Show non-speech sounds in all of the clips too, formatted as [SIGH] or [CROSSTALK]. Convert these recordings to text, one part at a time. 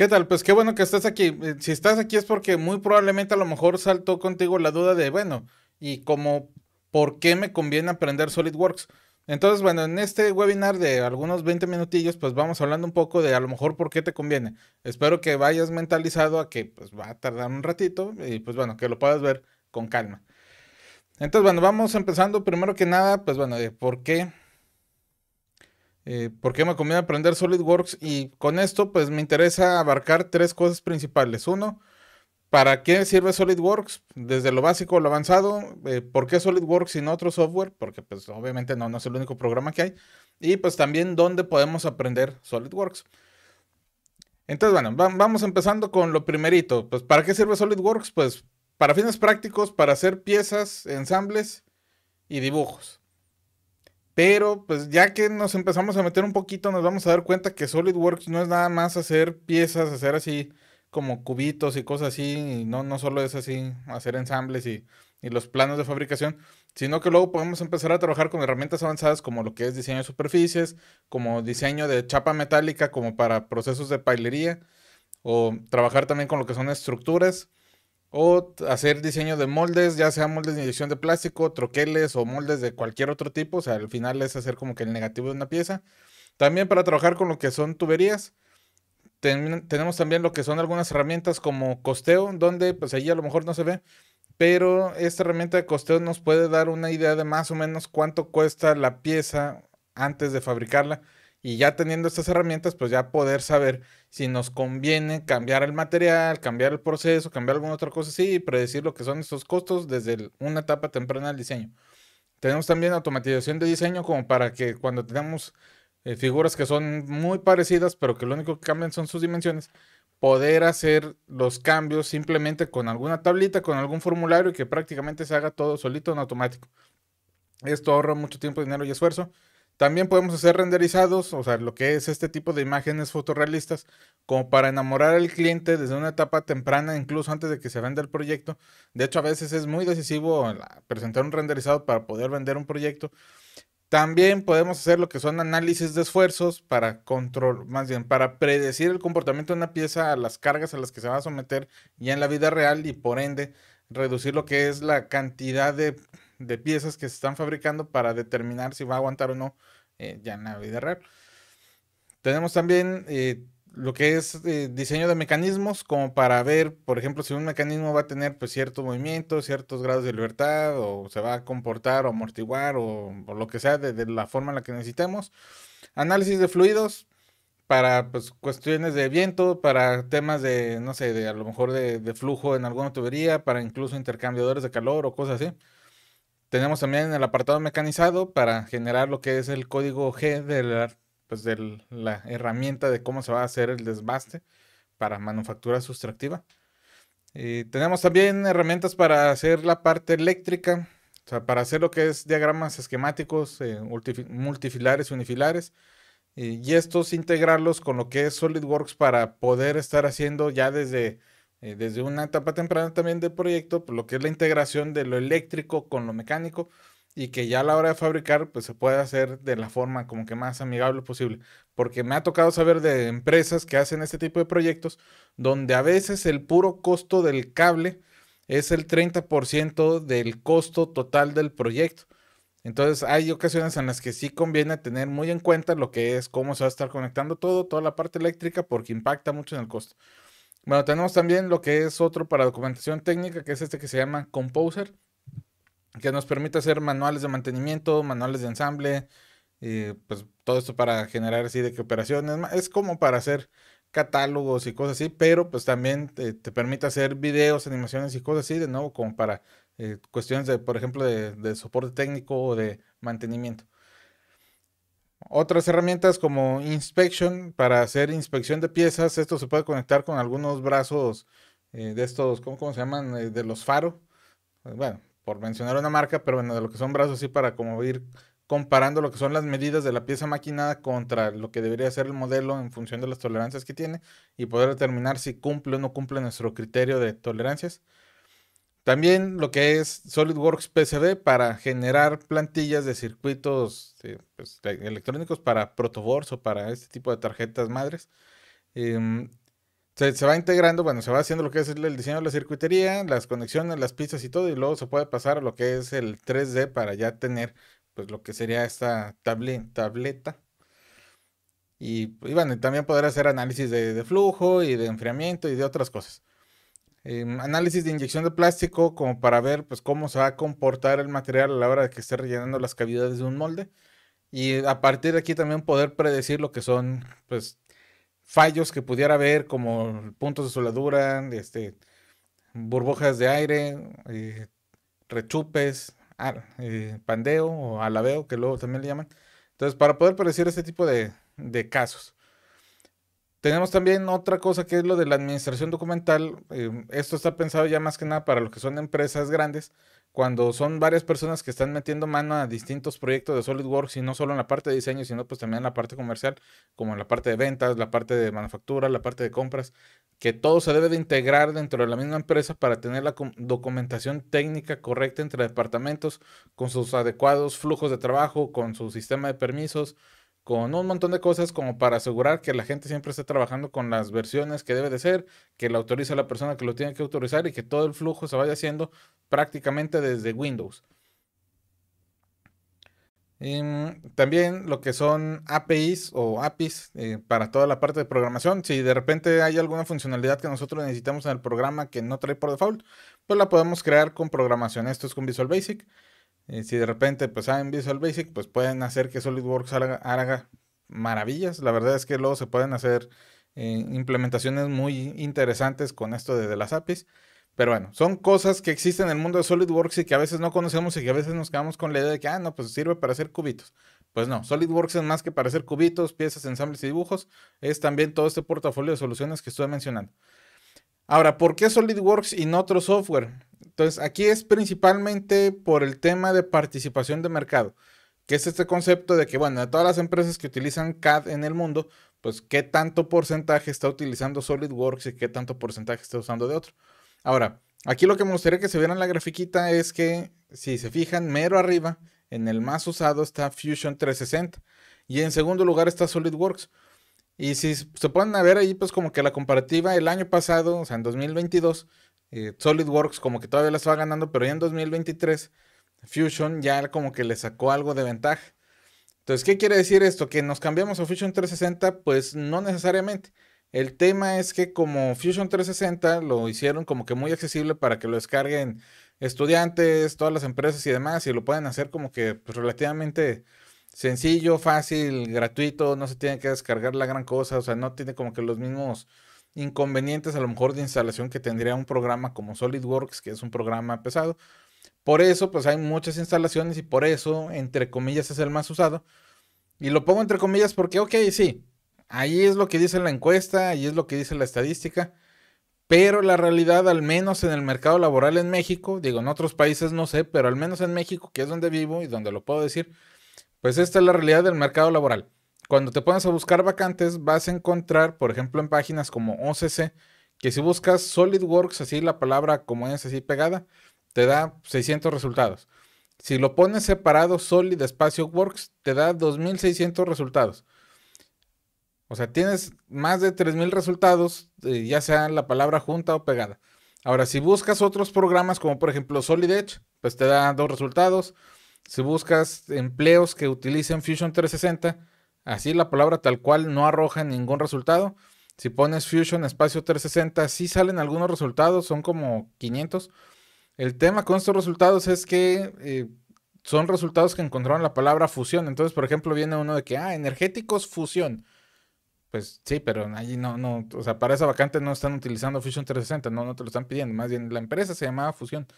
¿Qué tal? Pues qué bueno que estás aquí. Eh, si estás aquí es porque muy probablemente a lo mejor saltó contigo la duda de, bueno, y como, ¿por qué me conviene aprender SolidWorks? Entonces, bueno, en este webinar de algunos 20 minutillos, pues vamos hablando un poco de a lo mejor por qué te conviene. Espero que vayas mentalizado a que pues va a tardar un ratito y pues bueno, que lo puedas ver con calma. Entonces, bueno, vamos empezando primero que nada, pues bueno, de por qué eh, por qué me conviene aprender SolidWorks y con esto pues me interesa abarcar tres cosas principales. Uno, ¿para qué sirve SolidWorks? Desde lo básico a lo avanzado, eh, ¿por qué SolidWorks y no otro software? Porque pues obviamente no, no es el único programa que hay. Y pues también dónde podemos aprender SolidWorks. Entonces, bueno, vamos empezando con lo primerito. Pues, ¿para qué sirve SolidWorks? Pues para fines prácticos, para hacer piezas, ensambles y dibujos. Pero pues ya que nos empezamos a meter un poquito, nos vamos a dar cuenta que SolidWorks no es nada más hacer piezas, hacer así como cubitos y cosas así, y no, no solo es así, hacer ensambles y, y los planos de fabricación, sino que luego podemos empezar a trabajar con herramientas avanzadas como lo que es diseño de superficies, como diseño de chapa metálica, como para procesos de pailería, o trabajar también con lo que son estructuras o hacer diseño de moldes, ya sea moldes de inyección de plástico, troqueles o moldes de cualquier otro tipo. O sea, al final es hacer como que el negativo de una pieza. También para trabajar con lo que son tuberías. tenemos también lo que son algunas herramientas como costeo, donde pues allí a lo mejor no se ve, pero esta herramienta de costeo nos puede dar una idea de más o menos cuánto cuesta la pieza antes de fabricarla y ya teniendo estas herramientas, pues ya poder saber si nos conviene cambiar el material, cambiar el proceso, cambiar alguna otra cosa así y predecir lo que son estos costos desde una etapa temprana del diseño. Tenemos también automatización de diseño como para que cuando tenemos eh, figuras que son muy parecidas, pero que lo único que cambian son sus dimensiones, poder hacer los cambios simplemente con alguna tablita, con algún formulario y que prácticamente se haga todo solito en automático. Esto ahorra mucho tiempo, dinero y esfuerzo. También podemos hacer renderizados, o sea, lo que es este tipo de imágenes fotorrealistas, como para enamorar al cliente desde una etapa temprana, incluso antes de que se venda el proyecto. De hecho, a veces es muy decisivo presentar un renderizado para poder vender un proyecto. También podemos hacer lo que son análisis de esfuerzos para control, más bien para predecir el comportamiento de una pieza a las cargas a las que se va a someter ya en la vida real y por ende reducir lo que es la cantidad de de piezas que se están fabricando para determinar si va a aguantar o no eh, ya en la vida real. Tenemos también eh, lo que es eh, diseño de mecanismos, como para ver, por ejemplo, si un mecanismo va a tener pues, cierto movimiento, ciertos grados de libertad, o se va a comportar o amortiguar, o, lo que sea, de, la forma en la que necesitemos. Análisis de fluidos para pues, cuestiones de viento, para temas de, no sé, de a lo mejor de flujo en alguna tubería, para incluso intercambiadores de calor o cosas así. Tenemos también el apartado mecanizado para generar lo que es el código G de la, pues, de la herramienta de cómo se va a hacer el desbaste para manufactura sustractiva. Y tenemos también herramientas para hacer la parte eléctrica, o sea, para hacer lo que es diagramas esquemáticos, eh, multifilares, unifilares, y estos integrarlos con lo que es SolidWorks para poder estar haciendo ya desde eh, desde una etapa temprana también del proyecto, pues, lo que es la integración de lo eléctrico con lo mecánico y que ya a la hora de fabricar pues se puede hacer de la forma como que más amigable posible. Porque me ha tocado saber de empresas que hacen este tipo de proyectos donde a veces el puro costo del cable es el 30% del costo total del proyecto. Entonces hay ocasiones en las que sí conviene tener muy en cuenta lo que es cómo se va a estar conectando todo, toda la parte eléctrica, porque impacta mucho en el costo. Bueno, tenemos también lo que es otro para documentación técnica, que es este que se llama Composer, que nos permite hacer manuales de mantenimiento, manuales de ensamble, y eh, pues todo esto para generar así de que operaciones, es como para hacer catálogos y cosas así, pero pues también te, permite hacer videos, animaciones y cosas así, de nuevo, como para eh, cuestiones de, por ejemplo, de soporte técnico o de mantenimiento. Otras herramientas como Inspection, para hacer inspección de piezas, esto se puede conectar con algunos brazos eh, de estos, ¿cómo, se llaman? Eh, de los faro. Eh, bueno, por mencionar una marca, pero bueno, de lo que son brazos, así para como ir comparando lo que son las medidas de la pieza maquinada contra lo que debería ser el modelo en función de las tolerancias que tiene y poder determinar si cumple o no cumple nuestro criterio de tolerancias. También lo que es SolidWorks PCB para generar plantillas de circuitos eh, pues, electrónicos para protoboards o para este tipo de tarjetas madres. Em, se, va integrando, bueno, se va haciendo lo que es el diseño de la circuitería, las conexiones, las pistas y todo, y luego se puede pasar a lo que es el 3D para ya tener pues lo que sería esta tableta. Y, bueno, también poder hacer análisis de, flujo y de enfriamiento y de otras cosas análisis de inyección de plástico como para ver pues, cómo se va a comportar el material a la hora de que esté rellenando las cavidades de un molde. Y a partir de aquí también poder predecir lo que son pues, fallos que pudiera haber, como puntos de soladura, este, burbujas de aire, eh, rechupes, ah, eh, pandeo o alabeo, que luego también le llaman. Entonces, para poder predecir este tipo de casos. Tenemos también otra cosa que es lo de la administración documental. Em, esto está pensado ya más que nada para lo que son empresas grandes, cuando son varias personas que están metiendo mano a distintos proyectos de SolidWorks y no solo en la parte de diseño, sino pues también en la parte comercial, como en la parte de ventas, la parte de manufactura, la parte de compras, que todo se debe de integrar dentro de la misma empresa para tener la documentación técnica correcta entre departamentos, con sus adecuados flujos de trabajo, con su sistema de permisos, con un montón de cosas como para asegurar que la gente siempre esté trabajando con las versiones que debe de ser, que la autoriza la persona que lo tiene que autorizar y que todo el flujo se vaya haciendo prácticamente desde Windows. Em, también lo que son APIs o APIs eh, para toda la parte de programación. Si de repente hay alguna funcionalidad que nosotros necesitamos en el programa que no trae por default, pues la podemos crear con programación. Esto es con Visual Basic si de repente pues saben Visual Basic, pues pueden hacer que SolidWorks haga, maravillas. La verdad es que luego se pueden hacer eh, implementaciones muy interesantes con esto de, las APIs. Pero bueno, son cosas que existen en el mundo de SolidWorks y que a veces no conocemos y que a veces nos quedamos con la idea de que, ah, no, pues sirve para hacer cubitos. Pues no, SolidWorks es más que para hacer cubitos, piezas, ensambles y dibujos. Es también todo este portafolio de soluciones que estuve mencionando. Ahora, ¿por qué SolidWorks y no otro software? Entonces, aquí es principalmente por el tema de participación de mercado, que es este concepto de que, bueno, de todas las empresas que utilizan CAD en el mundo, pues qué tanto porcentaje está utilizando SolidWorks y qué tanto porcentaje está usando de otro. Ahora, aquí lo que me gustaría que se vieran en la grafiquita es que, si se fijan, mero arriba, en el más usado está Fusion 360 y en segundo lugar está SolidWorks. Y si se pueden ver ahí, pues como que la comparativa el año pasado, o sea, en 2022, eh, SolidWorks como que todavía la estaba ganando, pero ya en 2023, Fusion ya como que le sacó algo de ventaja. Entonces, ¿qué quiere decir esto? ¿Que nos cambiamos a Fusion 360? Pues no necesariamente. El tema es que como Fusion 360 lo hicieron como que muy accesible para que lo descarguen estudiantes, todas las empresas y demás, y lo pueden hacer como que pues, relativamente sencillo, fácil, gratuito, no se tiene que descargar la gran cosa, o sea, no tiene como que los mismos inconvenientes a lo mejor de instalación que tendría un programa como SolidWorks, que es un programa pesado. Por eso, pues hay muchas instalaciones y por eso, entre comillas, es el más usado. Y lo pongo entre comillas porque, ok, sí, ahí es lo que dice la encuesta, ahí es lo que dice la estadística, pero la realidad, al menos en el mercado laboral en México, digo, en otros países no sé, pero al menos en México, que es donde vivo y donde lo puedo decir, pues esta es la realidad del mercado laboral. Cuando te pones a buscar vacantes, vas a encontrar, por ejemplo, en páginas como OCC, que si buscas SolidWorks, así la palabra como es así pegada, te da 600 resultados. Si lo pones separado Solid espacio Works, te da 2600 resultados. O sea, tienes más de 3000 resultados, eh, ya sea la palabra junta o pegada. Ahora, si buscas otros programas como por ejemplo Solid Edge, pues te da dos resultados. Si buscas empleos que utilicen Fusion 360, así la palabra tal cual no arroja ningún resultado. Si pones Fusion espacio 360, sí salen algunos resultados, son como 500. El tema con estos resultados es que eh, son resultados que encontraron la palabra fusión. Entonces, por ejemplo, viene uno de que, ah, energéticos fusión. Pues sí, pero allí no, no, o sea, para esa vacante no están utilizando Fusion 360, no, no te lo están pidiendo, más bien la empresa se llamaba Fusión.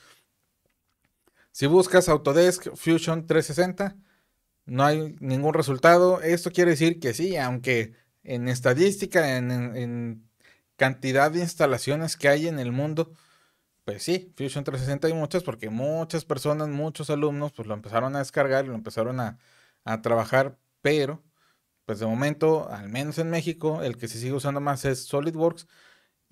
Si buscas Autodesk Fusion 360, no hay ningún resultado. Esto quiere decir que sí, aunque en estadística, en, cantidad de instalaciones que hay en el mundo, pues sí, Fusion 360 hay muchas porque muchas personas, muchos alumnos, pues lo empezaron a descargar y lo empezaron a, a trabajar, pero pues de momento, al menos en México, el que se sigue usando más es SolidWorks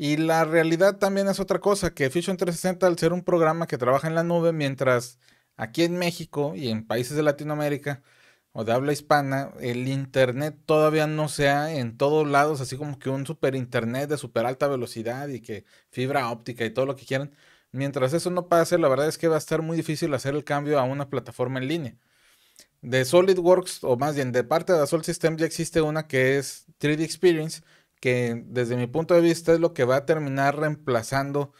y la realidad también es otra cosa, que Fusion 360 al ser un programa que trabaja en la nube, mientras aquí en México y en países de Latinoamérica o de habla hispana, el Internet todavía no sea en todos lados, así como que un super Internet de super alta velocidad y que fibra óptica y todo lo que quieran. Mientras eso no pase, la verdad es que va a estar muy difícil hacer el cambio a una plataforma en línea. De SolidWorks, o más bien de parte de sol System, ya existe una que es 3D Experience, que desde mi punto de vista es lo que va a terminar reemplazando,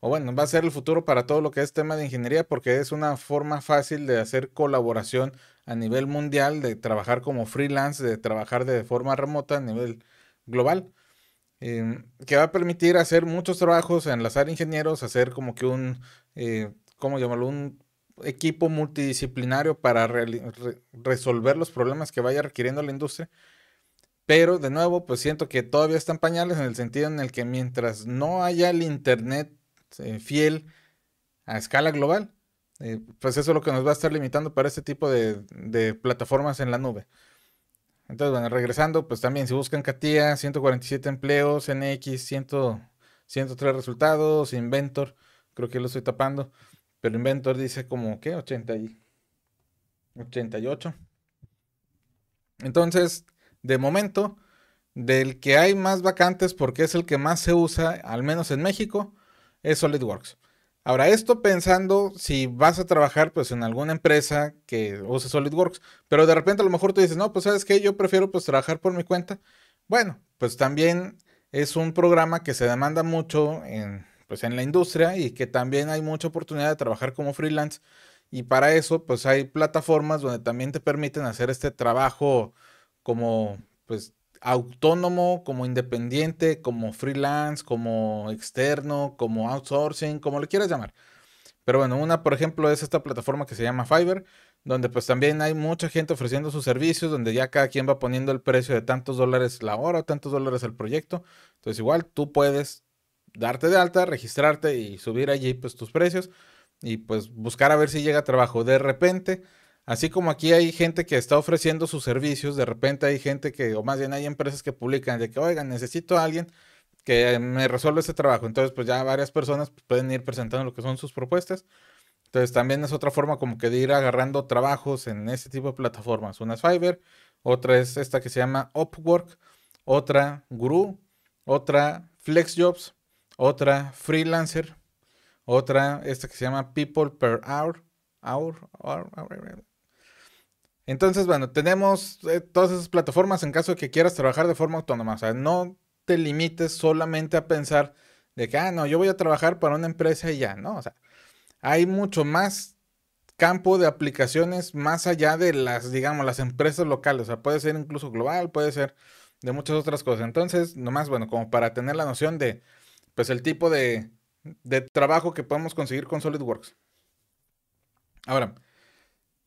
o bueno, va a ser el futuro para todo lo que es tema de ingeniería, porque es una forma fácil de hacer colaboración a nivel mundial, de trabajar como freelance, de trabajar de forma remota a nivel global, em, que va a permitir hacer muchos trabajos, enlazar ingenieros, hacer como que un, eh, ¿cómo llamarlo? Un equipo multidisciplinario para resolver los problemas que vaya requiriendo la industria. Pero de nuevo, pues siento que todavía están pañales en el sentido en el que mientras no haya el Internet eh, fiel a escala global, eh, pues eso es lo que nos va a estar limitando para este tipo de, plataformas en la nube. Entonces, bueno, regresando, pues también si buscan Katia, 147 empleos, NX, 100, 103 resultados, Inventor, creo que lo estoy tapando, pero Inventor dice como, ¿qué? 80 88. Entonces, de momento, del que hay más vacantes porque es el que más se usa, al menos en México, es SolidWorks. Ahora, esto pensando si vas a trabajar pues en alguna empresa que use SolidWorks, pero de repente a lo mejor tú dices, no, pues sabes que yo prefiero pues trabajar por mi cuenta. Bueno, pues también es un programa que se demanda mucho en, pues, en la industria y que también hay mucha oportunidad de trabajar como freelance. Y para eso, pues hay plataformas donde también te permiten hacer este trabajo como pues autónomo, como independiente, como freelance, como externo, como outsourcing, como le quieras llamar. Pero bueno, una por ejemplo es esta plataforma que se llama Fiverr, donde pues también hay mucha gente ofreciendo sus servicios, donde ya cada quien va poniendo el precio de tantos dólares la hora o tantos dólares el proyecto. Entonces igual tú puedes darte de alta, registrarte y subir allí pues tus precios y pues buscar a ver si llega trabajo. De repente Así como aquí hay gente que está ofreciendo sus servicios, de repente hay gente que, o más bien hay empresas que publican de que, oigan, necesito a alguien que me resuelva ese trabajo. Entonces, pues ya varias personas pues, pueden ir presentando lo que son sus propuestas. Entonces, también es otra forma como que de ir agarrando trabajos en ese tipo de plataformas. Una es Fiverr, otra es esta que se llama Upwork, otra Guru, otra FlexJobs, otra Freelancer, otra esta que se llama People Per Hour. Hour, hour, hour, hour entonces, bueno, tenemos eh, todas esas plataformas en caso de que quieras trabajar de forma autónoma. O sea, no te limites solamente a pensar de que, ah, no, yo voy a trabajar para una empresa y ya, ¿no? O sea, hay mucho más campo de aplicaciones más allá de las, digamos, las empresas locales. O sea, puede ser incluso global, puede ser de muchas otras cosas. Entonces, nomás, bueno, como para tener la noción de, pues, el tipo de, de trabajo que podemos conseguir con SolidWorks. Ahora,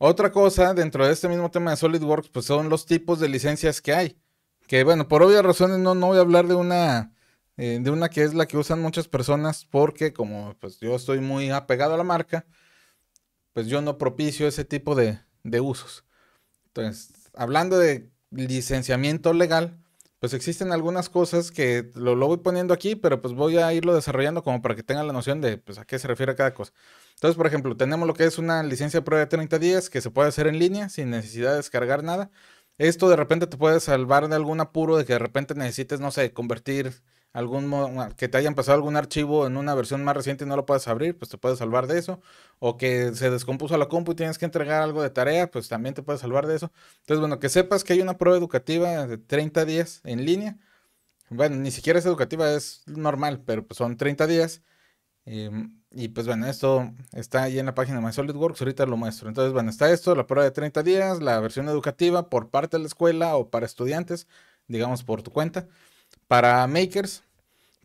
otra cosa dentro de este mismo tema de SolidWorks, pues son los tipos de licencias que hay. Que bueno, por obvias razones no, voy a hablar de una, eh, de una que es la que usan muchas personas porque como pues yo estoy muy apegado a la marca, pues yo no propicio ese tipo de, usos. Entonces, hablando de licenciamiento legal, pues existen algunas cosas que lo, lo voy poniendo aquí, pero pues voy a irlo desarrollando como para que tengan la noción de pues, a qué se refiere cada cosa. Entonces, por ejemplo, tenemos lo que es una licencia de prueba de 30 días que se puede hacer en línea sin necesidad de descargar nada. Esto de repente te puede salvar de algún apuro de que de repente necesites, no sé, convertir algún ah, que te hayan pasado algún archivo en una versión más reciente y no lo puedes abrir, pues te puedes salvar de eso. O que se descompuso la compu y tienes que entregar algo de tarea, pues también te puede salvar de eso. Entonces, bueno, que sepas que hay una prueba educativa de 30 días en línea. Bueno, ni siquiera es educativa, es normal, pero pues son 30 días. Em, y pues bueno, esto está ahí en la página de SolidWorks, ahorita lo muestro. Entonces, bueno, está esto, la prueba de 30 días, la versión educativa por parte de la escuela o para estudiantes, digamos por tu cuenta, para makers,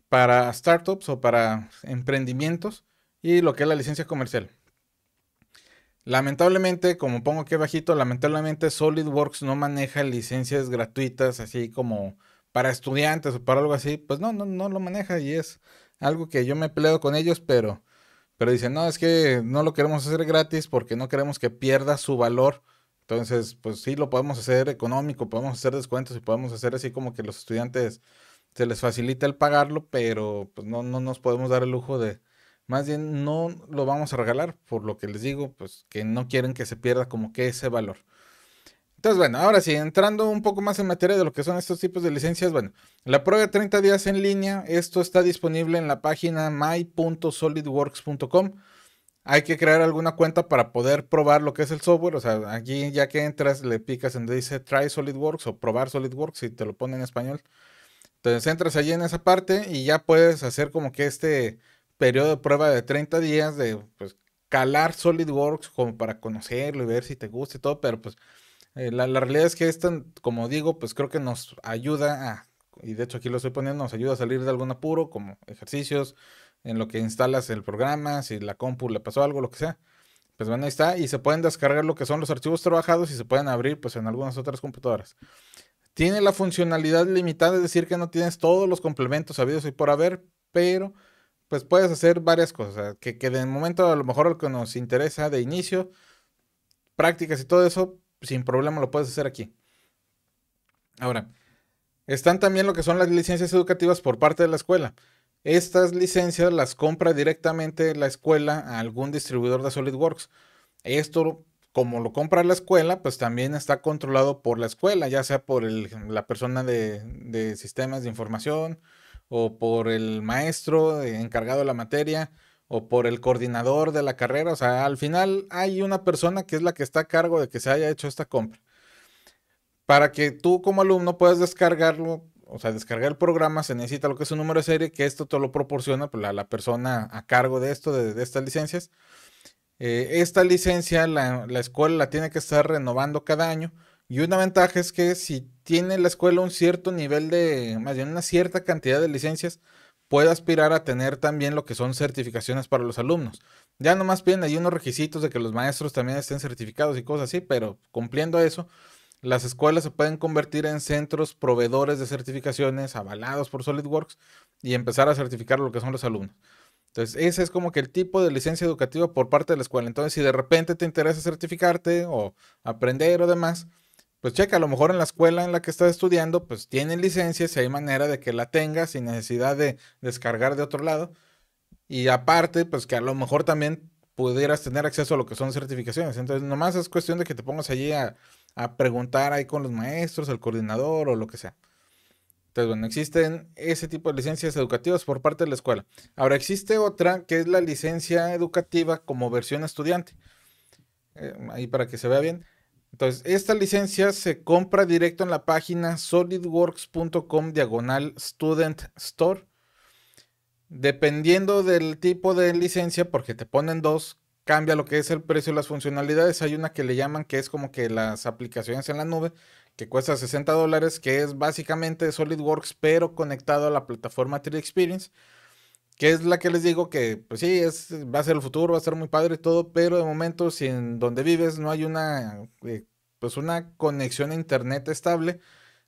para startups o para emprendimientos y lo que es la licencia comercial. Lamentablemente, como pongo aquí bajito, lamentablemente SolidWorks no maneja licencias gratuitas así como para estudiantes o para algo así, pues no, no, no lo maneja y es algo que yo me peleo con ellos, pero pero dicen, no, es que no lo queremos hacer gratis porque no queremos que pierda su valor. Entonces, pues sí, lo podemos hacer económico, podemos hacer descuentos y podemos hacer así como que los estudiantes se les facilita el pagarlo, pero pues no, no nos podemos dar el lujo de, más bien no lo vamos a regalar, por lo que les digo, pues que no quieren que se pierda como que ese valor. Entonces, bueno, ahora sí, entrando un poco más en materia de lo que son estos tipos de licencias, bueno, la prueba de 30 días en línea, esto está disponible en la página my.solidworks.com. Hay que crear alguna cuenta para poder probar lo que es el software, o sea, aquí ya que entras le picas donde dice try SolidWorks o probar SolidWorks y te lo pone en español. Entonces entras allí en esa parte y ya puedes hacer como que este periodo de prueba de 30 días de pues calar SolidWorks como para conocerlo y ver si te gusta y todo, pero pues eh, la, realidad es que esta, como digo, pues creo que nos ayuda a, y de hecho aquí lo estoy poniendo, nos ayuda a salir de algún apuro, como ejercicios, en lo que instalas el programa, si la compu le pasó algo, lo que sea. Pues bueno, ahí está. Y se pueden descargar lo que son los archivos trabajados y se pueden abrir pues en algunas otras computadoras. Tiene la funcionalidad limitada, es decir, que no tienes todos los complementos habidos y por haber, pero pues puedes hacer varias cosas. Que, que de momento a lo mejor lo que nos interesa de inicio, prácticas y todo eso, sin problema lo puedes hacer aquí. Ahora, están también lo que son las licencias educativas por parte de la escuela. Estas licencias las compra directamente la escuela a algún distribuidor de SolidWorks. Esto, como lo compra la escuela, pues también está controlado por la escuela, ya sea por la persona de sistemas de información o por el maestro encargado de la materia o por el coordinador de la carrera. O sea, al final hay una persona que es la que está a cargo de que se haya hecho esta compra. Para que tú como alumno puedas descargarlo, o sea, descargar el programa, se necesita lo que es un número de serie, que esto te lo proporciona pues, la, persona a cargo de esto, de, estas licencias. Eh, esta licencia la, la escuela la tiene que estar renovando cada año. Y una ventaja es que si tiene la escuela un cierto nivel de, más bien una cierta cantidad de licencias, pueda aspirar a tener también lo que son certificaciones para los alumnos. Ya más bien hay unos requisitos de que los maestros también estén certificados y cosas así, pero cumpliendo eso, las escuelas se pueden convertir en centros proveedores de certificaciones avalados por SolidWorks y empezar a certificar lo que son los alumnos. Entonces, ese es como que el tipo de licencia educativa por parte de la escuela. Entonces, si de repente te interesa certificarte o aprender o demás, pues checa, a lo mejor en la escuela en la que estás estudiando, pues tienen licencias y hay manera de que la tengas sin necesidad de descargar de otro lado. Y aparte, pues que a lo mejor también pudieras tener acceso a lo que son certificaciones. Entonces, nomás es cuestión de que te pongas allí a, preguntar ahí con los maestros, el coordinador o lo que sea. Entonces, bueno, existen ese tipo de licencias educativas por parte de la escuela. Ahora, existe otra que es la licencia educativa como versión estudiante. Eh, ahí para que se vea bien entonces, esta licencia se compra directo en la página solidworks.com diagonal student store. Dependiendo del tipo de licencia, porque te ponen dos, cambia lo que es el precio de las funcionalidades. Hay una que le llaman que es como que las aplicaciones en la nube, que cuesta 60 dólares, que es básicamente SolidWorks, pero conectado a la plataforma 3D Experience que es la que les digo que, pues sí, es, va a ser el futuro, va a ser muy padre y todo, pero de momento, si en donde vives no hay una, eh, pues una conexión a internet estable,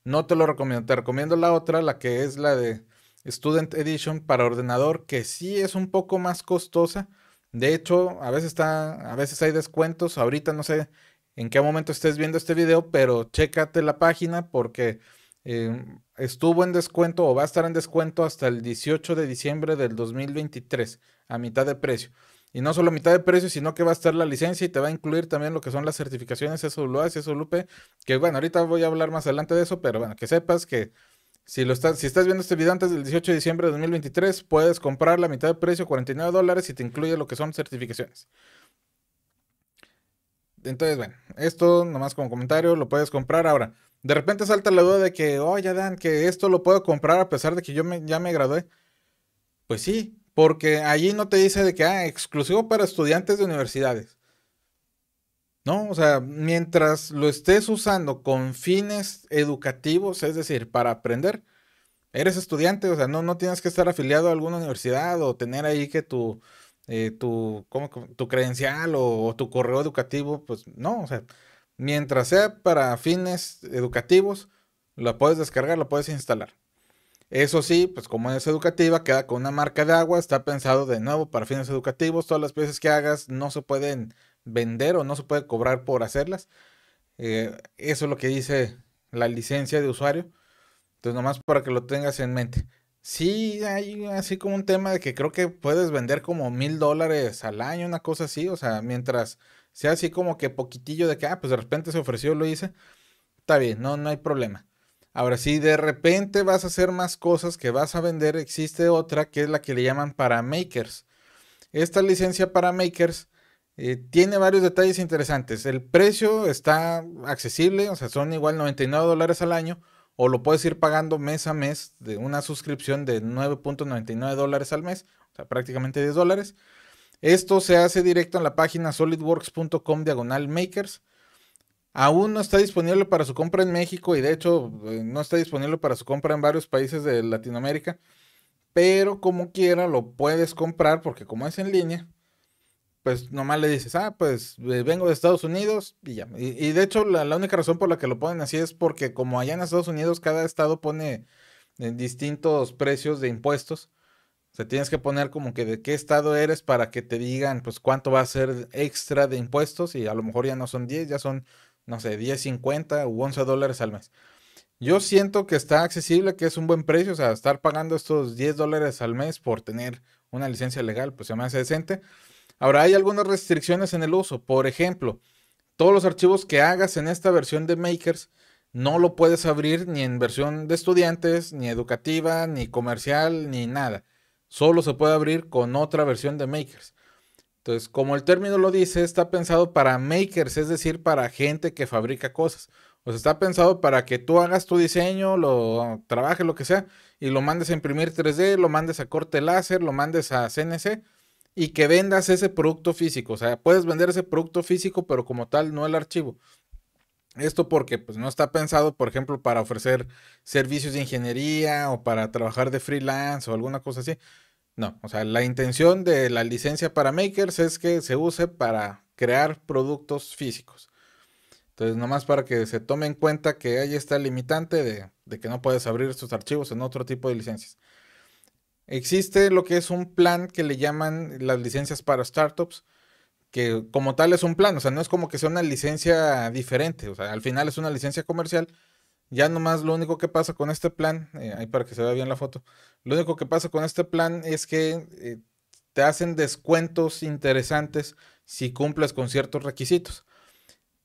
no te lo recomiendo. Te recomiendo la otra, la que es la de Student Edition para ordenador, que sí es un poco más costosa. De hecho, a veces está, a veces hay descuentos. Ahorita no sé en qué momento estés viendo este video, pero chécate la página porque Em, estuvo en descuento o va a estar en descuento hasta el 18 de diciembre del 2023 a mitad de precio. Y no solo a mitad de precio, sino que va a estar la licencia y te va a incluir también lo que son las certificaciones SWA, SWP, que bueno, ahorita voy a hablar más adelante de eso, pero bueno, que sepas que si, lo estás, si estás viendo este video antes del 18 de diciembre de 2023, puedes comprar la mitad de precio, 49 dólares, y te incluye lo que son certificaciones. Entonces, bueno, esto nomás como comentario, lo puedes comprar ahora. De repente salta la duda de que, oh, ya Dan, que esto lo puedo comprar a pesar de que yo me, ya me gradué. Pues sí, porque allí no te dice de que, ah, exclusivo para estudiantes de universidades. No, o sea, mientras lo estés usando con fines educativos, es decir, para aprender, eres estudiante, o sea, no, no tienes que estar afiliado a alguna universidad o tener ahí que tu, eh, tu, tu credencial o tu correo educativo, pues no, o sea, Mientras sea para fines educativos, la puedes descargar, la puedes instalar. Eso sí, pues como es educativa, queda con una marca de agua, está pensado de nuevo para fines educativos, todas las piezas que hagas no se pueden vender o no se puede cobrar por hacerlas. Eh, eso es lo que dice la licencia de usuario. Entonces, nomás para que lo tengas en mente. Sí, hay así como un tema de que creo que puedes vender como mil dólares al año, una cosa así, o sea, mientras sea así como que poquitillo de que, ah, pues de repente se ofreció, lo hice, está bien, no, no hay problema. Ahora, si de repente vas a hacer más cosas que vas a vender, existe otra que es la que le llaman para makers. Esta licencia para makers eh, tiene varios detalles interesantes. El precio está accesible, o sea, son igual 99 dólares al año, o lo puedes ir pagando mes a mes de una suscripción de 9.99 dólares al mes, o sea, prácticamente 10 dólares. Esto se hace directo en la página solidworks.com diagonal makers. Aún no está disponible para su compra en México y de hecho eh, no está disponible para su compra en varios países de Latinoamérica. Pero como quiera lo puedes comprar porque como es en línea, pues nomás le dices, ah, pues eh, vengo de Estados Unidos y ya. Y, de hecho la, única razón por la que lo ponen así es porque como allá en Estados Unidos cada estado pone eh, distintos precios de impuestos. O tienes que poner como que de qué estado eres para que te digan, pues, cuánto va a ser extra de impuestos y a lo mejor ya no son 10, ya son, no sé, 10, 50 u 11 dólares al mes. Yo siento que está accesible, que es un buen precio, o sea, estar pagando estos 10 dólares al mes por tener una licencia legal, pues se me hace decente. Ahora, hay algunas restricciones en el uso. Por ejemplo, todos los archivos que hagas en esta versión de Makers no lo puedes abrir ni en versión de estudiantes, ni educativa, ni comercial, ni nada solo se puede abrir con otra versión de Makers. Entonces, como el término lo dice, está pensado para makers, es decir, para gente que fabrica cosas. O sea, está pensado para que tú hagas tu diseño, lo trabajes, lo que sea, y lo mandes a imprimir 3D, lo mandes a corte láser, lo mandes a CNC y que vendas ese producto físico. O sea, puedes vender ese producto físico, pero como tal, no el archivo. Esto porque pues, no está pensado, por ejemplo, para ofrecer servicios de ingeniería o para trabajar de freelance o alguna cosa así. No, o sea, la intención de la licencia para makers es que se use para crear productos físicos. Entonces, nomás para que se tome en cuenta que hay esta limitante de, que no puedes abrir estos archivos en otro tipo de licencias. Existe lo que es un plan que le llaman las licencias para startups que como tal es un plan, o sea, no es como que sea una licencia diferente, o sea, al final es una licencia comercial. Ya nomás lo único que pasa con este plan, eh, ahí para que se vea bien la foto, lo único que pasa con este plan es que eh, te hacen descuentos interesantes si cumples con ciertos requisitos.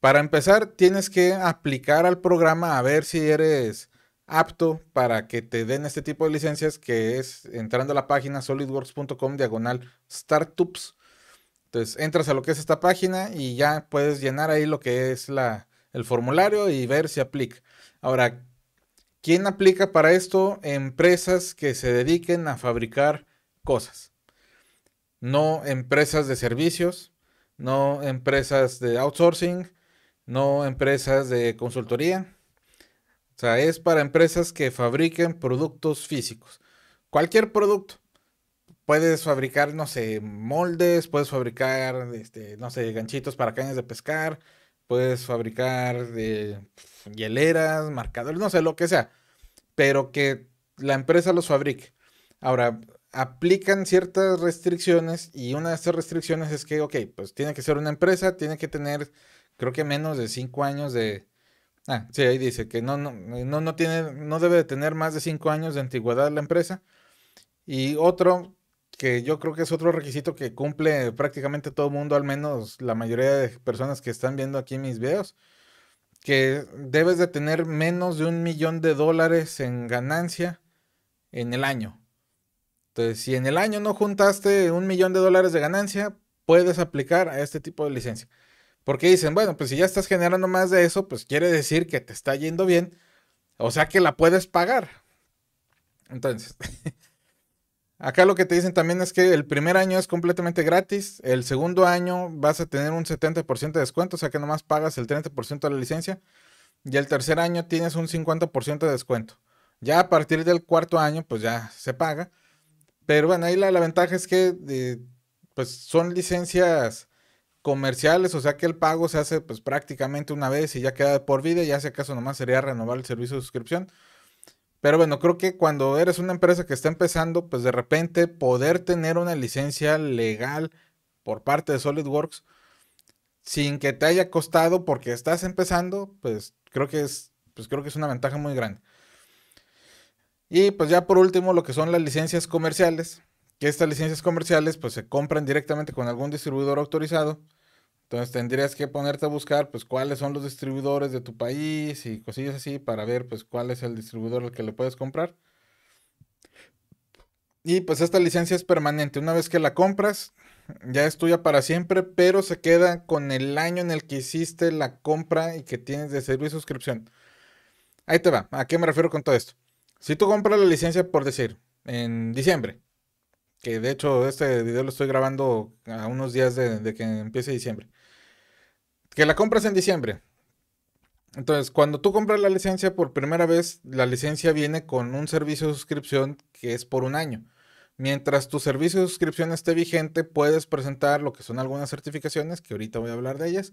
Para empezar, tienes que aplicar al programa a ver si eres apto para que te den este tipo de licencias que es entrando a la página solidworks.com diagonal startups entonces pues, entras a lo que es esta página y ya puedes llenar ahí lo que es la, el formulario y ver si aplica. Ahora, ¿quién aplica para esto? Empresas que se dediquen a fabricar cosas. No empresas de servicios, no empresas de outsourcing, no empresas de consultoría. O sea, es para empresas que fabriquen productos físicos. Cualquier producto puedes fabricar, no sé, moldes, puedes fabricar, este, no sé, ganchitos para cañas de pescar, puedes fabricar de eh, hieleras, marcadores, no sé, lo que sea, pero que la empresa los fabrique. Ahora, aplican ciertas restricciones y una de estas restricciones es que, ok, pues tiene que ser una empresa, tiene que tener, creo que menos de 5 años de... Ah, sí, ahí dice que no, no, no, no, tiene, no debe de tener más de 5 años de antigüedad la empresa. Y otro que yo creo que es otro requisito que cumple prácticamente todo el mundo, al menos la mayoría de personas que están viendo aquí mis videos, que debes de tener menos de un millón de dólares en ganancia en el año. Entonces, si en el año no juntaste un millón de dólares de ganancia, puedes aplicar a este tipo de licencia. Porque dicen, bueno, pues si ya estás generando más de eso, pues quiere decir que te está yendo bien, o sea que la puedes pagar. Entonces, [LAUGHS] Acá lo que te dicen también es que el primer año es completamente gratis, el segundo año vas a tener un 70% de descuento, o sea que nomás pagas el 30% de la licencia, y el tercer año tienes un 50% de descuento. Ya a partir del cuarto año, pues ya se paga. Pero bueno, ahí la, ventaja es que eh, pues son licencias comerciales, o sea que el pago se hace pues prácticamente una vez y ya queda por vida, ya si acaso nomás sería renovar el servicio de suscripción. Pero bueno, creo que cuando eres una empresa que está empezando, pues de repente poder tener una licencia legal por parte de SolidWorks sin que te haya costado porque estás empezando, pues creo que es, pues, creo que es una ventaja muy grande. Y pues ya por último, lo que son las licencias comerciales, que estas licencias comerciales pues se compran directamente con algún distribuidor autorizado entonces tendrías que ponerte a buscar pues cuáles son los distribuidores de tu país y cosillas así para ver pues cuál es el distribuidor al que le puedes comprar. Y pues esta licencia es permanente. Una vez que la compras, ya es tuya para siempre, pero se queda con el año en el que hiciste la compra y que tienes de servicio y suscripción. Ahí te va. ¿A qué me refiero con todo esto? Si tú compras la licencia, por decir, en diciembre, que de hecho este video lo estoy grabando a unos días de que empiece diciembre que la compras en diciembre. Entonces, cuando tú compras la licencia por primera vez, la licencia viene con un servicio de suscripción que es por un año. Mientras tu servicio de suscripción esté vigente, puedes presentar lo que son algunas certificaciones, que ahorita voy a hablar de ellas.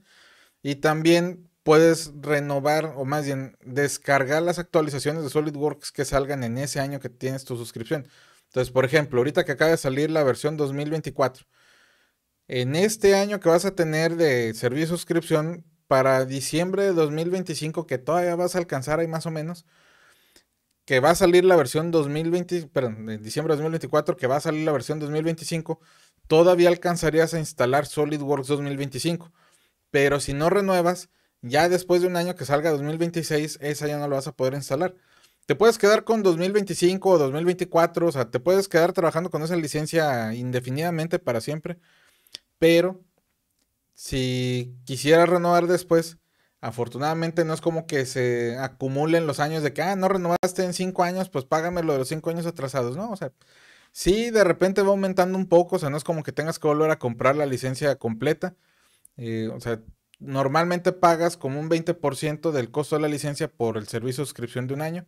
Y también puedes renovar o más bien descargar las actualizaciones de SolidWorks que salgan en ese año que tienes tu suscripción. Entonces, por ejemplo, ahorita que acaba de salir la versión 2024 en este año que vas a tener de servicio suscripción para diciembre de 2025, que todavía vas a alcanzar ahí más o menos, que va a salir la versión 2020, perdón, en diciembre de 2024, que va a salir la versión 2025, todavía alcanzarías a instalar SolidWorks 2025. Pero si no renuevas, ya después de un año que salga 2026, esa ya no la vas a poder instalar. Te puedes quedar con 2025 o 2024, o sea, te puedes quedar trabajando con esa licencia indefinidamente para siempre pero si quisiera renovar después, afortunadamente no es como que se acumulen los años de que, ah, no renovaste en cinco años, pues págame lo de los cinco años atrasados, ¿no? O sea, sí, de repente va aumentando un poco, o sea, no es como que tengas que volver a comprar la licencia completa. Eh, o sea, normalmente pagas como un 20% del costo de la licencia por el servicio de suscripción de un año.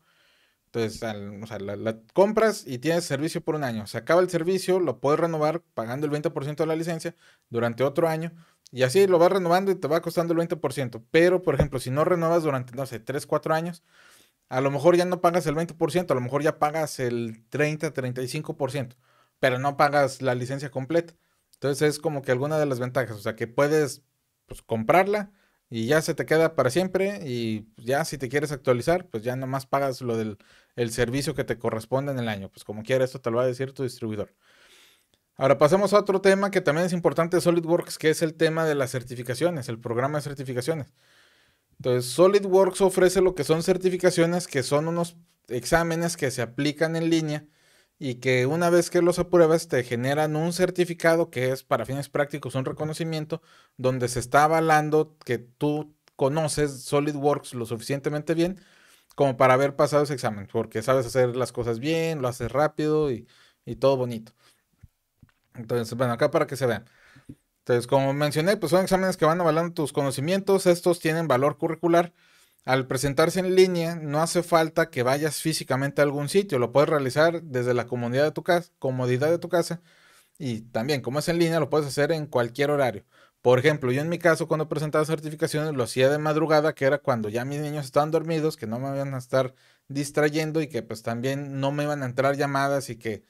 Entonces, o sea, la, compras y tienes servicio por un año. Se acaba el servicio, lo puedes renovar pagando el 20% de la licencia durante otro año. Y así lo vas renovando y te va costando el 20%. Pero, por ejemplo, si no renovas durante, no sé, 3, 4 años, a lo mejor ya no pagas el 20%, a lo mejor ya pagas el 30, 35%, pero no pagas la licencia completa. Entonces es como que alguna de las ventajas, o sea, que puedes pues, comprarla y ya se te queda para siempre y pues, ya si te quieres actualizar, pues ya nomás pagas lo del el servicio que te corresponde en el año. Pues como quiera, esto te lo va a decir tu distribuidor. Ahora pasemos a otro tema que también es importante de SolidWorks, que es el tema de las certificaciones, el programa de certificaciones. Entonces, SolidWorks ofrece lo que son certificaciones, que son unos exámenes que se aplican en línea y que una vez que los apruebas te generan un certificado que es para fines prácticos un reconocimiento donde se está avalando que tú conoces SolidWorks lo suficientemente bien como para haber pasado ese examen, porque sabes hacer las cosas bien, lo haces rápido y, y todo bonito. Entonces, bueno, acá para que se vean. Entonces, como mencioné, pues son exámenes que van avalando tus conocimientos, estos tienen valor curricular. Al presentarse en línea, no hace falta que vayas físicamente a algún sitio, lo puedes realizar desde la comodidad de tu casa, comodidad de tu casa y también, como es en línea, lo puedes hacer en cualquier horario. Por ejemplo, yo en mi caso, cuando presentaba certificaciones, lo hacía de madrugada, que era cuando ya mis niños estaban dormidos, que no me iban a estar distrayendo y que pues también no me iban a entrar llamadas y que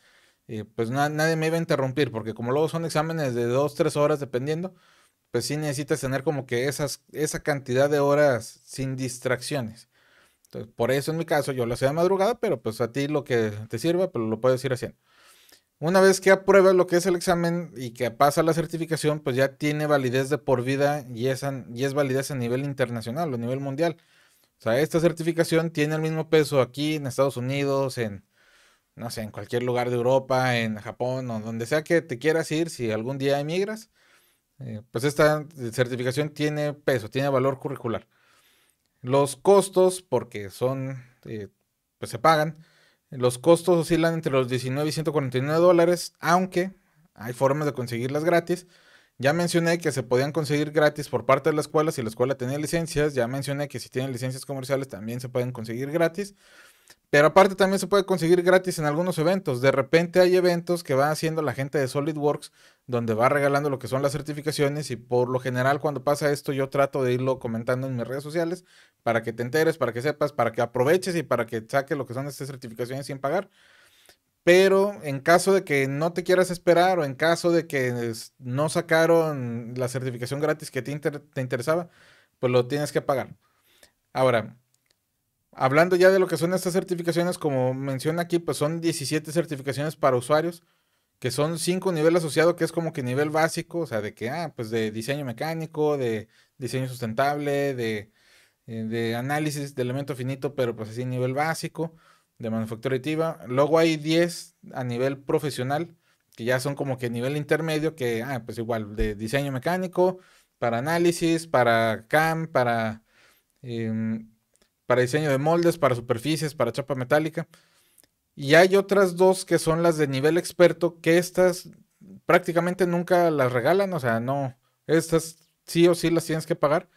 eh, pues nadie me iba a interrumpir, porque como luego son exámenes de dos, tres horas, dependiendo, pues sí necesitas tener como que esas, esa cantidad de horas sin distracciones. Entonces, por eso en mi caso yo lo hacía de madrugada, pero pues a ti lo que te sirva, pero pues, lo puedes ir haciendo. Una vez que aprueba lo que es el examen y que pasa la certificación, pues ya tiene validez de por vida y es, y es validez a nivel internacional, a nivel mundial. O sea, esta certificación tiene el mismo peso aquí en Estados Unidos, en, no sé, en cualquier lugar de Europa, en Japón o donde sea que te quieras ir, si algún día emigras, eh, pues esta certificación tiene peso, tiene valor curricular. Los costos, porque son, eh, pues se pagan, los costos oscilan entre los 19 y 149 dólares, aunque hay formas de conseguirlas gratis. Ya mencioné que se podían conseguir gratis por parte de la escuela si la escuela tenía licencias. Ya mencioné que si tienen licencias comerciales también se pueden conseguir gratis. Pero aparte también se puede conseguir gratis en algunos eventos. De repente hay eventos que va haciendo la gente de SolidWorks, donde va regalando lo que son las certificaciones y por lo general cuando pasa esto yo trato de irlo comentando en mis redes sociales para que te enteres, para que sepas, para que aproveches y para que saques lo que son estas certificaciones sin pagar. Pero en caso de que no te quieras esperar o en caso de que no sacaron la certificación gratis que te, te interesaba, pues lo tienes que pagar. Ahora, hablando ya de lo que son estas certificaciones, como menciona aquí, pues son 17 certificaciones para usuarios, que son 5 nivel asociado, que es como que nivel básico, o sea, de que, ah, pues de diseño mecánico, de diseño sustentable, de, eh, análisis de elemento finito, pero pues así nivel básico, de manufactura aditiva. Luego hay 10 a nivel profesional, que ya son como que nivel intermedio, que, ah, pues igual, de diseño mecánico, para análisis, para CAM, para... Em, para diseño de moldes, para superficies, para chapa metálica. Y hay otras dos que son las de nivel experto, que estas prácticamente nunca las regalan, o sea, no, estas sí o sí las tienes que pagar.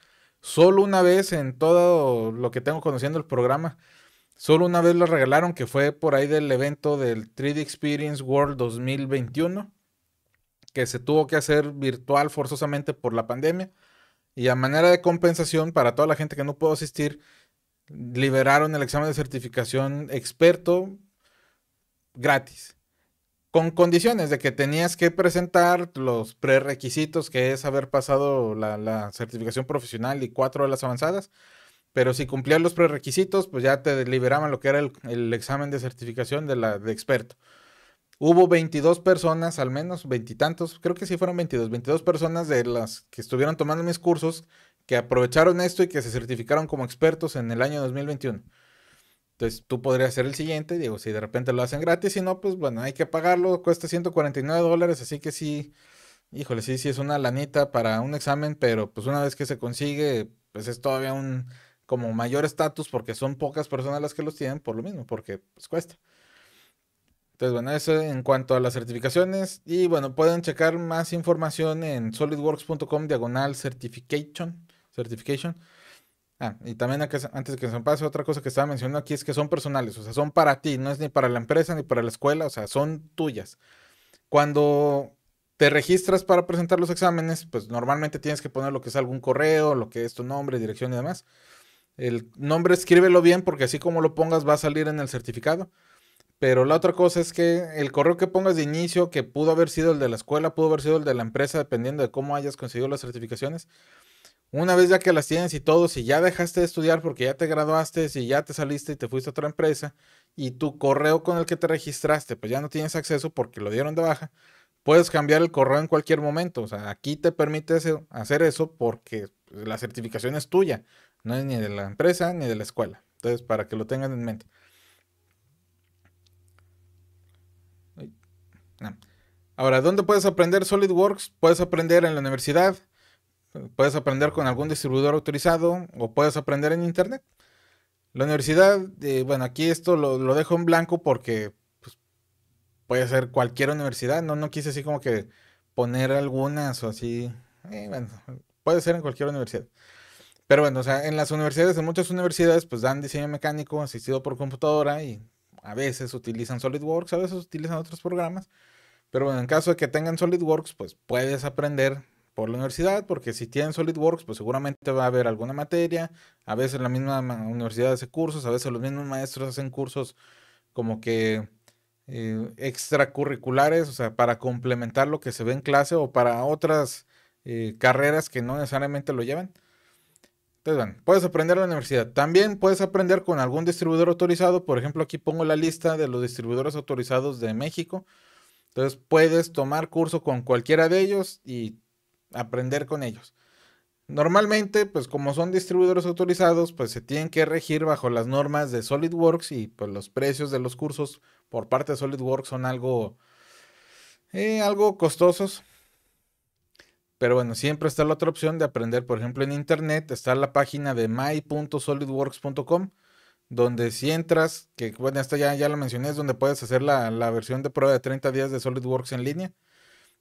Solo una vez en todo lo que tengo conociendo el programa, solo una vez las regalaron, que fue por ahí del evento del 3D Experience World 2021, que se tuvo que hacer virtual forzosamente por la pandemia. Y a manera de compensación para toda la gente que no pudo asistir, Liberaron el examen de certificación experto gratis, con condiciones de que tenías que presentar los prerequisitos, que es haber pasado la, certificación profesional y cuatro de las avanzadas. Pero si cumplías los prerequisitos, pues ya te liberaban lo que era el, examen de certificación de, la, de experto. Hubo 22 personas, al menos veintitantos, creo que sí fueron 22, 22 personas de las que estuvieron tomando mis cursos que aprovecharon esto y que se certificaron como expertos en el año 2021. Entonces tú podrías hacer el siguiente, digo, si de repente lo hacen gratis, si no, pues bueno, hay que pagarlo, cuesta 149 dólares, así que sí, híjole, sí, sí es una lanita para un examen, pero pues una vez que se consigue, pues es todavía un como mayor estatus porque son pocas personas las que los tienen por lo mismo, porque pues cuesta. Entonces, bueno, eso en cuanto a las certificaciones. Y bueno, pueden checar más información en solidworks.com diagonal certification. Certification. Ah, y también antes de que se me pase, otra cosa que estaba mencionando aquí es que son personales, o sea, son para ti, no es ni para la empresa ni para la escuela, o sea, son tuyas. Cuando te registras para presentar los exámenes, pues normalmente tienes que poner lo que es algún correo, lo que es tu nombre, dirección y demás. El nombre escríbelo bien porque así como lo pongas va a salir en el certificado. Pero la otra cosa es que el correo que pongas de inicio, que pudo haber sido el de la escuela, pudo haber sido el de la empresa, dependiendo de cómo hayas conseguido las certificaciones, una vez ya que las tienes y todo, si ya dejaste de estudiar porque ya te graduaste, si ya te saliste y te fuiste a otra empresa y tu correo con el que te registraste, pues ya no tienes acceso porque lo dieron de baja, puedes cambiar el correo en cualquier momento. O sea, aquí te permite hacer eso porque pues, la certificación es tuya, no es ni de la empresa ni de la escuela. Entonces, para que lo tengan en mente. Ahora, ¿dónde puedes aprender SolidWorks? Puedes aprender en la universidad, Puedes aprender con algún distribuidor autorizado o puedes aprender en internet. La universidad, eh, bueno, aquí esto lo, dejo en blanco porque pues, puede ser cualquier universidad. No, no quise así como que poner algunas o así. Eh, bueno, puede ser en cualquier universidad. Pero bueno, o sea, en las universidades, en muchas universidades, pues dan diseño mecánico asistido por computadora y a veces utilizan SolidWorks, a veces utilizan otros programas. Pero bueno, en caso de que tengan SolidWorks, pues puedes aprender por la universidad, porque si tienen SolidWorks, pues seguramente va a haber alguna materia. A veces la misma universidad hace cursos, a veces los mismos maestros hacen cursos como que eh, extracurriculares, o sea, para complementar lo que se ve en clase o para otras eh, carreras que no necesariamente lo llevan. Entonces, bueno, puedes aprender en la universidad. También puedes aprender con algún distribuidor autorizado. Por ejemplo, aquí pongo la lista de los distribuidores autorizados de México. Entonces, puedes tomar curso con cualquiera de ellos y aprender con ellos. Normalmente, pues como son distribuidores autorizados, pues se tienen que regir bajo las normas de SolidWorks y pues los precios de los cursos por parte de SolidWorks son algo, eh, algo costosos. Pero bueno, siempre está la otra opción de aprender, por ejemplo, en internet está la página de my.solidworks.com, donde si entras, que bueno, esta ya, ya lo mencioné, es donde puedes hacer la, la versión de prueba de 30 días de SolidWorks en línea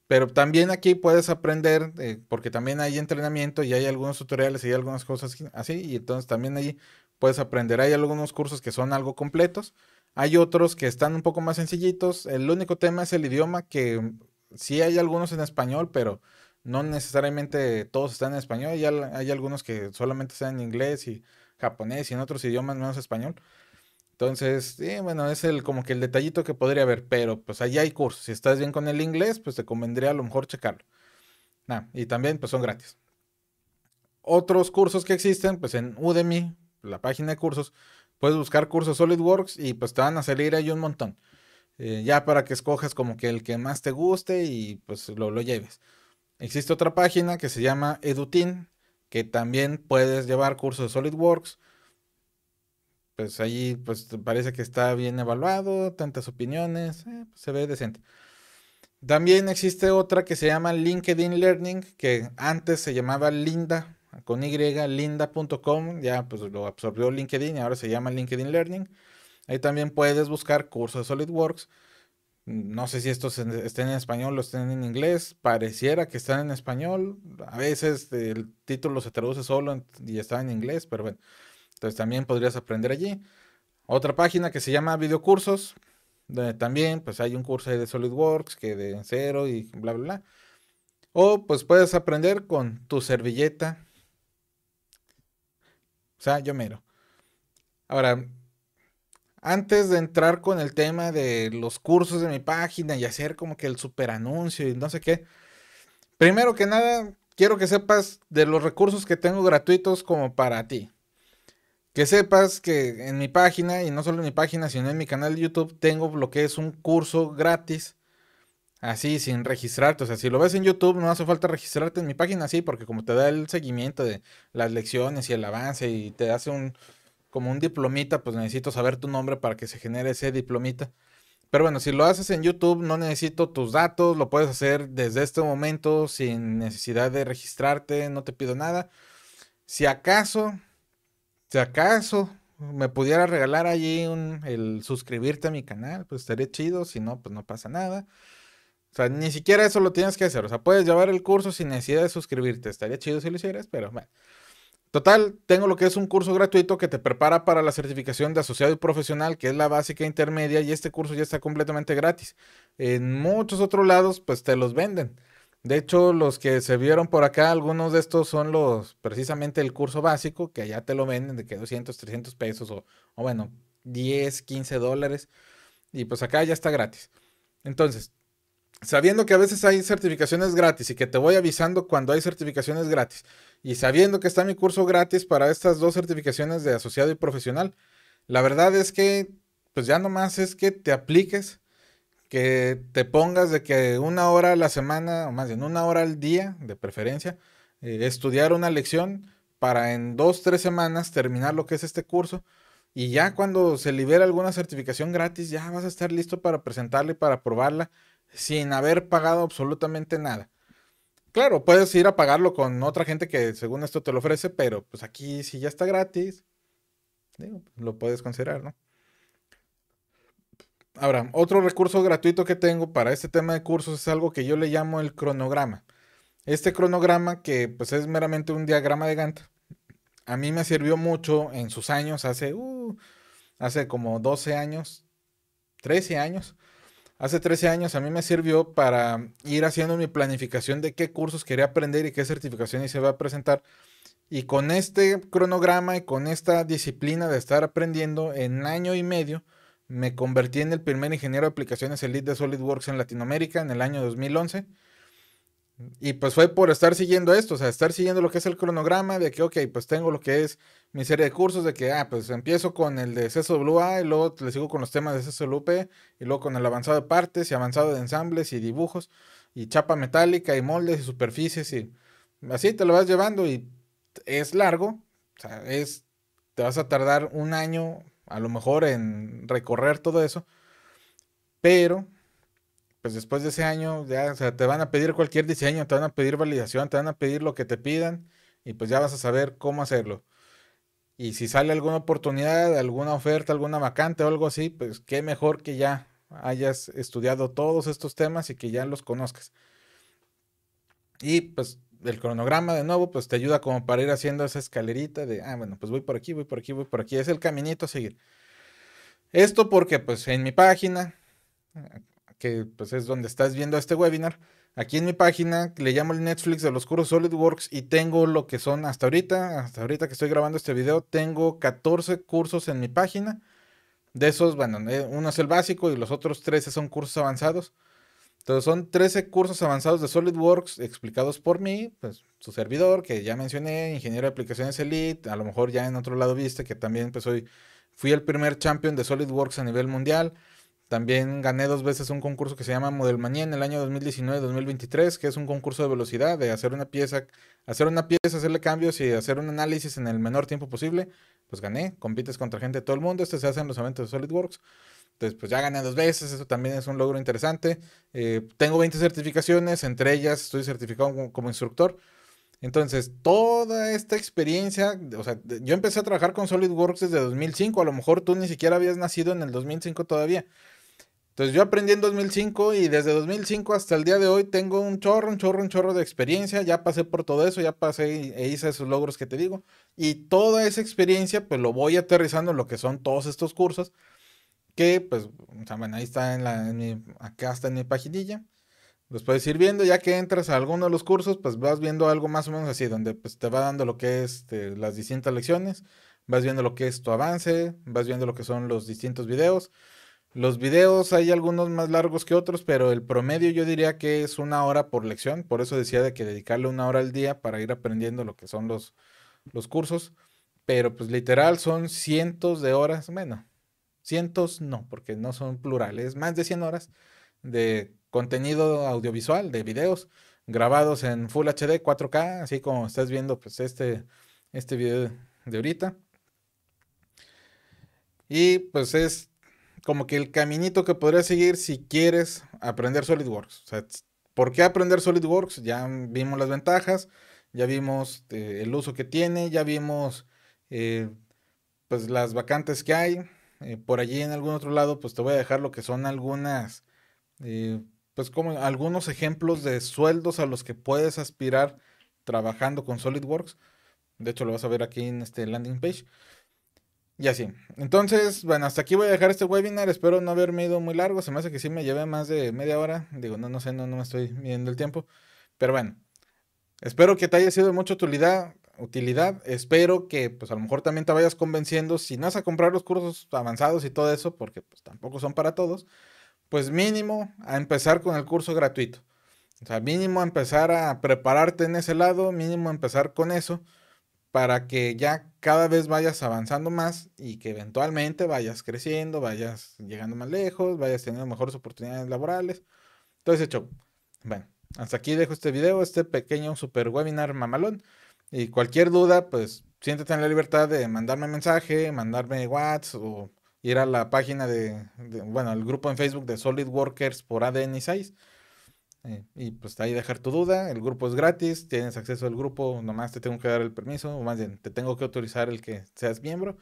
pero también aquí puedes aprender, eh, porque también hay entrenamiento y hay algunos tutoriales y algunas cosas así, y entonces también ahí puedes aprender. Hay algunos cursos que son algo completos, hay otros que están un poco más sencillitos. El único tema es el idioma, que mm, sí hay algunos en español, pero no necesariamente todos están en español. Hay, hay algunos que solamente están en inglés y japonés y en otros idiomas menos español. Entonces, sí, bueno, es el como que el detallito que podría haber, pero pues allá hay cursos. Si estás bien con el inglés, pues te convendría a lo mejor checarlo. Nah, y también pues son gratis. Otros cursos que existen, pues en Udemy, la página de cursos, puedes buscar cursos SolidWorks y pues te van a salir ahí un montón. Eh, ya para que escojas como que el que más te guste y pues lo, lo lleves. Existe otra página que se llama Edutin, que también puedes llevar cursos de SolidWorks pues ahí pues parece que está bien evaluado, tantas opiniones, eh, pues, se ve decente. También existe otra que se llama LinkedIn Learning, que antes se llamaba Linda, con Y, linda.com, ya pues lo absorbió LinkedIn y ahora se llama LinkedIn Learning. Ahí también puedes buscar cursos de SolidWorks. No sé si estos estén en español o estén en inglés. Pareciera que están en español. A veces el título se traduce solo y está en inglés, pero bueno. Entonces también podrías aprender allí. Otra página que se llama Videocursos, donde también pues hay un curso de SolidWorks, que de cero y bla, bla, bla. O pues puedes aprender con tu servilleta. O sea, yo mero. Ahora, antes de entrar con el tema de los cursos de mi página y hacer como que el super anuncio y no sé qué, primero que nada, quiero que sepas de los recursos que tengo gratuitos como para ti. Que sepas que en mi página, y no solo en mi página, sino en mi canal de YouTube, tengo lo que es un curso gratis, así sin registrarte. O sea, si lo ves en YouTube, no hace falta registrarte en mi página, sí, porque como te da el seguimiento de las lecciones y el avance y te hace un, como un diplomita, pues necesito saber tu nombre para que se genere ese diplomita. Pero bueno, si lo haces en YouTube, no necesito tus datos, lo puedes hacer desde este momento sin necesidad de registrarte, no te pido nada. Si acaso si acaso me pudiera regalar allí el suscribirte a mi canal, pues estaría chido, si no, pues no pasa nada. O sea, ni siquiera eso lo tienes que hacer. O sea, puedes llevar el curso sin necesidad de suscribirte. Estaría chido si lo hicieras, pero bueno. Total, tengo lo que es un curso gratuito que te prepara para la certificación de asociado y profesional, que es la básica e intermedia, y este curso ya está completamente gratis. En muchos otros lados, pues te los venden. De hecho, los que se vieron por acá, algunos de estos son los, precisamente el curso básico, que allá te lo venden de que 200, 300 pesos o, o bueno, 10, 15 dólares. Y pues acá ya está gratis. Entonces, sabiendo que a veces hay certificaciones gratis y que te voy avisando cuando hay certificaciones gratis, y sabiendo que está mi curso gratis para estas dos certificaciones de asociado y profesional, la verdad es que, pues ya nomás es que te apliques que te pongas de que una hora a la semana, o más bien una hora al día, de preferencia, eh, estudiar una lección para en dos, tres semanas terminar lo que es este curso. Y ya cuando se libera alguna certificación gratis, ya vas a estar listo para presentarla y para probarla sin haber pagado absolutamente nada. Claro, puedes ir a pagarlo con otra gente que según esto te lo ofrece, pero pues aquí si ya está gratis, lo puedes considerar, ¿no? Ahora, otro recurso gratuito que tengo para este tema de cursos es algo que yo le llamo el cronograma. Este cronograma, que pues es meramente un diagrama de Gantt, a mí me sirvió mucho en sus años, hace, uh, hace como 12 años, 13 años. Hace 13 años a mí me sirvió para ir haciendo mi planificación de qué cursos quería aprender y qué certificaciones se va a presentar. Y con este cronograma y con esta disciplina de estar aprendiendo en año y medio, me convertí en el primer ingeniero de aplicaciones elite de SolidWorks en Latinoamérica en el año 2011. Y pues fue por estar siguiendo esto, o sea, estar siguiendo lo que es el cronograma de que, ok, pues tengo lo que es mi serie de cursos, de que, ah, pues empiezo con el de CSWA y luego le sigo con los temas de CSWP y luego con el avanzado de partes y avanzado de ensambles y dibujos y chapa metálica y moldes y superficies y así te lo vas llevando y es largo, o sea, es, te vas a tardar un año a lo mejor en recorrer todo eso, pero pues después de ese año ya te van a pedir cualquier diseño, te van a pedir validación, te van a pedir lo que te pidan y pues ya vas a saber cómo hacerlo. Y si sale alguna oportunidad, alguna oferta, alguna vacante o algo así, pues qué mejor que ya hayas estudiado todos estos temas y que ya los conozcas. Y pues el cronograma de nuevo, pues te ayuda como para ir haciendo esa escalerita de, ah, bueno, pues voy por aquí, voy por aquí, voy por aquí. Es el caminito a seguir. Esto porque, pues, en mi página, que pues es donde estás viendo este webinar, aquí en mi página le llamo el Netflix de los cursos SolidWorks y tengo lo que son hasta ahorita, hasta ahorita que estoy grabando este video, tengo 14 cursos en mi página. De esos, bueno, eh, uno es el básico y los otros 13 son cursos avanzados. Entonces son 13 cursos avanzados de SolidWorks explicados por mí, pues su servidor, que ya mencioné, ingeniero de aplicaciones Elite, a lo mejor ya en otro lado viste que también pues soy, fui el primer champion de SolidWorks a nivel mundial. También gané dos veces un concurso que se llama Modelmanía en el año 2019-2023, que es un concurso de velocidad, de hacer una pieza, hacer una pieza, hacerle cambios y hacer un análisis en el menor tiempo posible. Pues gané, compites contra gente de todo el mundo, este se hace en los eventos de SolidWorks. Entonces, pues ya gané dos veces, eso también es un logro interesante. Eh, tengo 20 certificaciones, entre ellas estoy certificado como, como, instructor. Entonces, toda esta experiencia, o sea, yo empecé a trabajar con SolidWorks desde 2005, a lo mejor tú ni siquiera habías nacido en el 2005 todavía. Entonces, yo aprendí en 2005 y desde 2005 hasta el día de hoy tengo un chorro, un chorro, un chorro de experiencia, ya pasé por todo eso, ya pasé e hice esos logros que te digo. Y toda esa experiencia, pues lo voy aterrizando en lo que son todos estos cursos que pues, bueno, ahí está en la, en mi, acá está en mi paginilla. Los puedes ir viendo, ya que entras a alguno de los cursos, pues vas viendo algo más o menos así, donde pues, te va dando lo que es este, las distintas lecciones, vas viendo lo que es tu avance, vas viendo lo que son los distintos videos. Los videos hay algunos más largos que otros, pero el promedio yo diría que es una hora por lección. Por eso decía de que dedicarle una hora al día para ir aprendiendo lo que son los, los cursos. Pero pues literal son cientos de horas, menos cientos no, porque no son plurales, más de 100 horas de contenido audiovisual, de videos grabados en Full HD 4K, así como estás viendo pues este, este video de ahorita. Y pues es como que el caminito que podrías seguir si quieres aprender SolidWorks. O sea, ¿por qué aprender SolidWorks? Ya vimos las ventajas, ya vimos eh, el uso que tiene, ya vimos eh, pues las vacantes que hay, eh, por allí en algún otro lado, pues te voy a dejar lo que son algunas, eh, pues como algunos ejemplos de sueldos a los que puedes aspirar trabajando con SolidWorks. De hecho, lo vas a ver aquí en este landing page. Y así. Entonces, bueno, hasta aquí voy a dejar este webinar. Espero no haberme ido muy largo. Se me hace que sí me llevé más de media hora. Digo, no, no sé, no, no me estoy midiendo el tiempo. Pero bueno, espero que te haya sido de mucha utilidad utilidad. Espero que pues a lo mejor también te vayas convenciendo si no vas a comprar los cursos avanzados y todo eso, porque pues tampoco son para todos, pues mínimo a empezar con el curso gratuito. O sea, mínimo a empezar a prepararte en ese lado, mínimo a empezar con eso, para que ya cada vez vayas avanzando más y que eventualmente vayas creciendo, vayas llegando más lejos, vayas teniendo mejores oportunidades laborales. Entonces, hecho, bueno, hasta aquí dejo este video, este pequeño super webinar mamalón. Y cualquier duda, pues siéntete en la libertad de mandarme mensaje, mandarme WhatsApp o ir a la página de, bueno, el grupo en Facebook de SolidWorkers por ADN6. Eh, y pues ahí dejar tu duda, el grupo es gratis, tienes acceso al grupo, nomás te tengo que dar el permiso, o más bien, te tengo que autorizar el que seas miembro.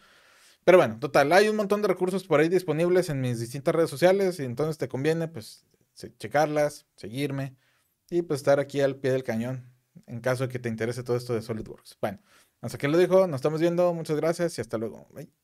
Pero bueno, total, hay un montón de recursos por ahí disponibles en mis distintas redes sociales y entonces te conviene pues checarlas, seguirme y pues estar aquí al pie del cañón en caso de que te interese todo esto de SolidWorks. Bueno, hasta aquí lo dijo, nos estamos viendo, muchas gracias y hasta luego. Bye.